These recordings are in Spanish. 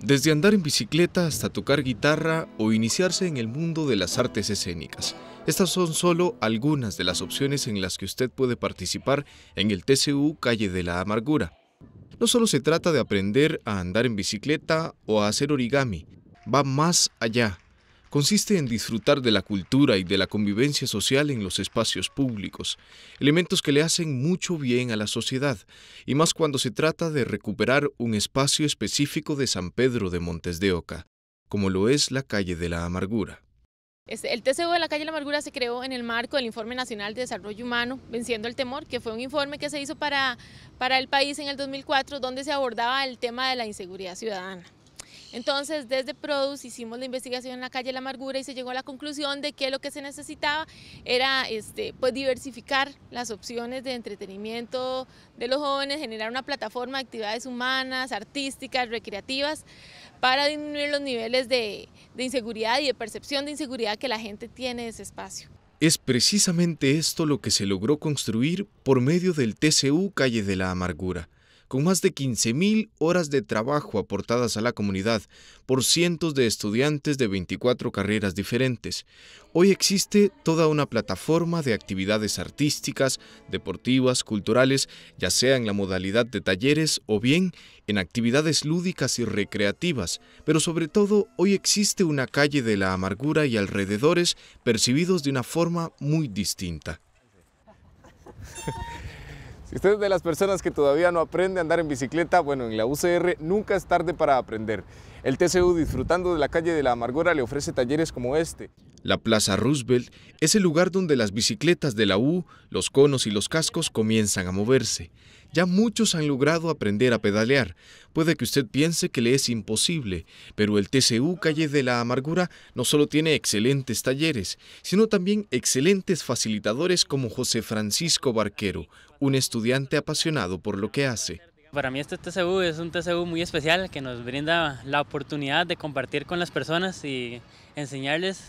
Desde andar en bicicleta hasta tocar guitarra o iniciarse en el mundo de las artes escénicas. Estas son solo algunas de las opciones en las que usted puede participar en el TCU Calle de la Amargura. No solo se trata de aprender a andar en bicicleta o a hacer origami, va más allá consiste en disfrutar de la cultura y de la convivencia social en los espacios públicos, elementos que le hacen mucho bien a la sociedad, y más cuando se trata de recuperar un espacio específico de San Pedro de Montes de Oca, como lo es la calle de la Amargura. El TCU de la calle de La Amargura se creó en el marco del Informe Nacional de Desarrollo Humano, Venciendo el Temor, que fue un informe que se hizo para, para el país en el 2004, donde se abordaba el tema de la inseguridad ciudadana. Entonces, desde Produce hicimos la investigación en la calle La Amargura y se llegó a la conclusión de que lo que se necesitaba era este, pues, diversificar las opciones de entretenimiento de los jóvenes, generar una plataforma de actividades humanas, artísticas, recreativas, para disminuir los niveles de, de inseguridad y de percepción de inseguridad que la gente tiene de ese espacio. Es precisamente esto lo que se logró construir por medio del TCU Calle de la Amargura con más de 15.000 horas de trabajo aportadas a la comunidad por cientos de estudiantes de 24 carreras diferentes. Hoy existe toda una plataforma de actividades artísticas, deportivas, culturales, ya sea en la modalidad de talleres o bien en actividades lúdicas y recreativas, pero sobre todo hoy existe una calle de la amargura y alrededores percibidos de una forma muy distinta. Si usted es de las personas que todavía no aprende a andar en bicicleta, bueno, en la UCR nunca es tarde para aprender. El TCU Disfrutando de la Calle de la Amargura le ofrece talleres como este. La Plaza Roosevelt es el lugar donde las bicicletas de la U, los conos y los cascos comienzan a moverse. Ya muchos han logrado aprender a pedalear. Puede que usted piense que le es imposible, pero el TCU Calle de la Amargura no solo tiene excelentes talleres, sino también excelentes facilitadores como José Francisco Barquero, un estudiante apasionado por lo que hace. Para mí este TCU es un TCU muy especial que nos brinda la oportunidad de compartir con las personas y enseñarles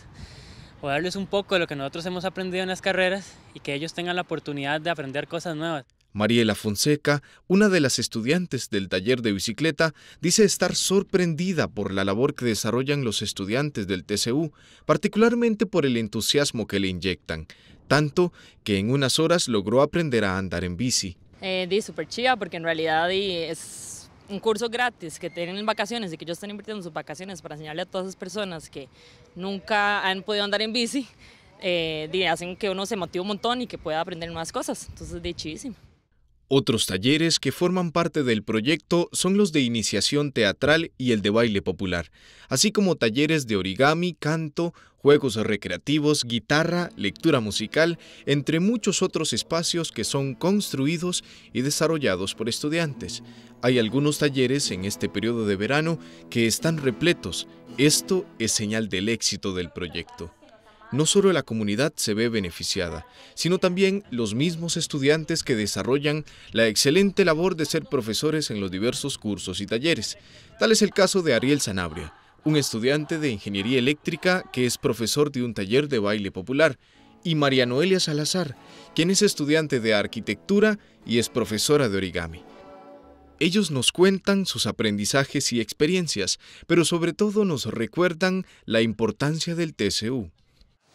o darles un poco de lo que nosotros hemos aprendido en las carreras y que ellos tengan la oportunidad de aprender cosas nuevas. Mariela Fonseca, una de las estudiantes del taller de bicicleta, dice estar sorprendida por la labor que desarrollan los estudiantes del TCU, particularmente por el entusiasmo que le inyectan, tanto que en unas horas logró aprender a andar en bici. Eh, súper chida porque en realidad es un curso gratis que tienen en vacaciones y que ellos están invirtiendo en sus vacaciones para enseñarle a todas esas personas que nunca han podido andar en bici, eh, hacen que uno se motive un montón y que pueda aprender nuevas cosas. Entonces, de chidísimo. Otros talleres que forman parte del proyecto son los de iniciación teatral y el de baile popular, así como talleres de origami, canto, juegos recreativos, guitarra, lectura musical, entre muchos otros espacios que son construidos y desarrollados por estudiantes. Hay algunos talleres en este periodo de verano que están repletos. Esto es señal del éxito del proyecto. No solo la comunidad se ve beneficiada, sino también los mismos estudiantes que desarrollan la excelente labor de ser profesores en los diversos cursos y talleres. Tal es el caso de Ariel Sanabria, un estudiante de ingeniería eléctrica que es profesor de un taller de baile popular, y María Noelia Salazar, quien es estudiante de arquitectura y es profesora de origami. Ellos nos cuentan sus aprendizajes y experiencias, pero sobre todo nos recuerdan la importancia del TCU.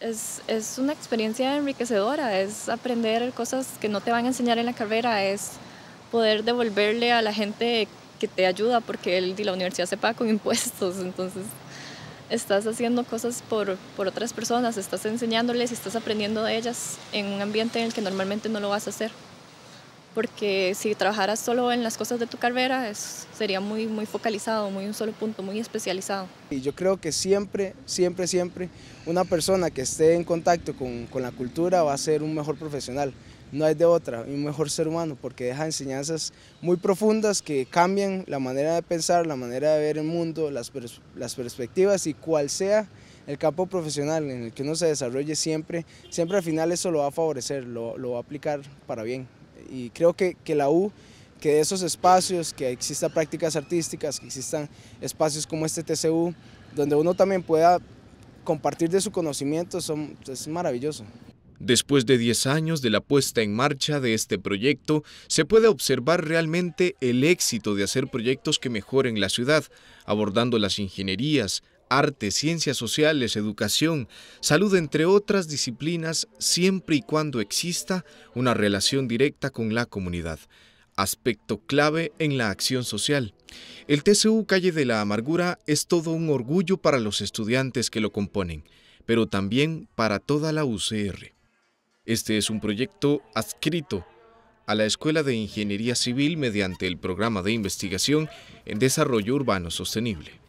Es, es, una experiencia enriquecedora, es aprender cosas que no te van a enseñar en la carrera, es poder devolverle a la gente que te ayuda porque él y la universidad se paga con impuestos, entonces estás haciendo cosas por, otras personas, estás enseñándoles y estás aprendiendo de ellas en un ambiente en el que normalmente no lo vas a hacer. Porque si trabajaras solo en las cosas de tu carrera, sería muy, muy focalizado, muy un solo punto, muy especializado. Y yo creo que siempre, siempre, siempre, una persona que esté en contacto con la cultura va a ser un mejor profesional no hay de otra, un mejor ser humano, porque deja enseñanzas muy profundas que cambian la manera de pensar, la manera de ver el mundo, las, perspectivas y cual sea el campo profesional en el que uno se desarrolle siempre, siempre al final eso lo va a favorecer, lo, va a aplicar para bien. Y creo que, la U que de esos espacios, que existan prácticas artísticas, que existan espacios como este TCU, donde uno también pueda compartir de su conocimiento, son, es maravilloso. Después de 10 años de la puesta en marcha de este proyecto, se puede observar realmente el éxito de hacer proyectos que mejoren la ciudad, abordando las ingenierías, artes, ciencias sociales, educación, salud, entre otras disciplinas, siempre y cuando exista una relación directa con la comunidad, aspecto clave en la acción social. El TCU Calle de la Amargura es todo un orgullo para los estudiantes que lo componen, pero también para toda la UCR. Este es un proyecto adscrito a la Escuela de Ingeniería Civil mediante el Programa de Investigación en Desarrollo Urbano Sostenible.